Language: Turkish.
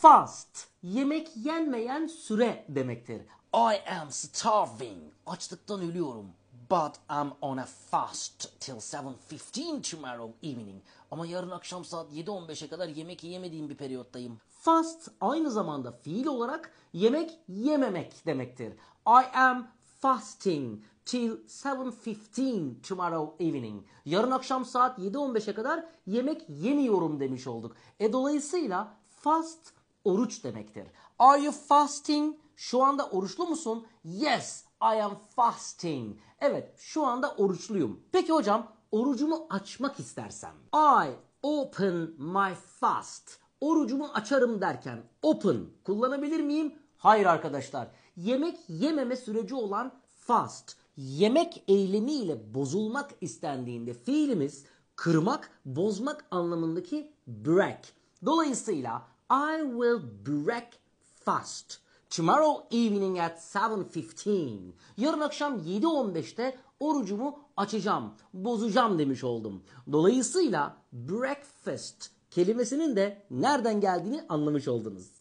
Fast yemek yenmeyen süre demektir. I am starving. Açlıktan ölüyorum. But I'm on a fast till 7.15 tomorrow evening. Ama yarın akşam saat 7.15'e kadar yemek yemediğim bir periyottayım. Fast aynı zamanda fiil olarak yemek yememek demektir. I am fasting till 7.15 tomorrow evening. Yarın akşam saat 7.15'e kadar yemek yemiyorum demiş olduk. E dolayısıyla fast oruç demektir. Are you fasting? Şu anda oruçlu musun? Yes, I am fasting. Evet, şu anda oruçluyum. Peki hocam, orucumu açmak istersem. I open my fast. Orucumu açarım derken open kullanabilir miyim? Hayır arkadaşlar. Yemek yememe süreci olan fast. Yemek eylemiyle bozulmak istendiğinde fiilimiz kırmak, bozmak anlamındaki break. Dolayısıyla I will breakfast tomorrow evening at 7.15. Yarın akşam 7.15'te orucumu açacağım, bozacağım demiş oldum. Dolayısıyla breakfast kelimesinin de nereden geldiğini anlamış oldunuz.